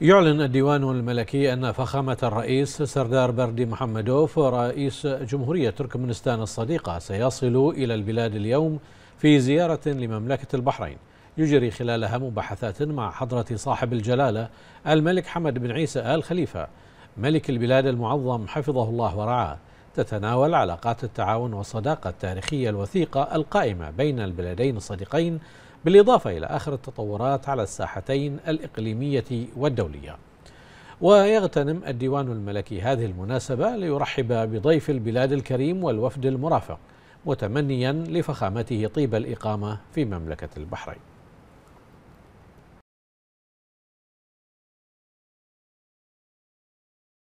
يعلن الديوان الملكي أن فخامة الرئيس سردار بردي محمدوف رئيس جمهورية تركمانستان الصديقة سيصل إلى البلاد اليوم في زيارة لمملكة البحرين يجري خلالها مباحثات مع حضرة صاحب الجلالة الملك حمد بن عيسى آل خليفة ملك البلاد المعظم حفظه الله ورعاه تتناول علاقات التعاون والصداقة التاريخية الوثيقة القائمة بين البلدين الصديقين بالإضافة إلى آخر التطورات على الساحتين الإقليمية والدولية ويغتنم الديوان الملكي هذه المناسبة ليرحب بضيف البلاد الكريم والوفد المرافق متمنيا لفخامته طيب الإقامة في مملكة البحرين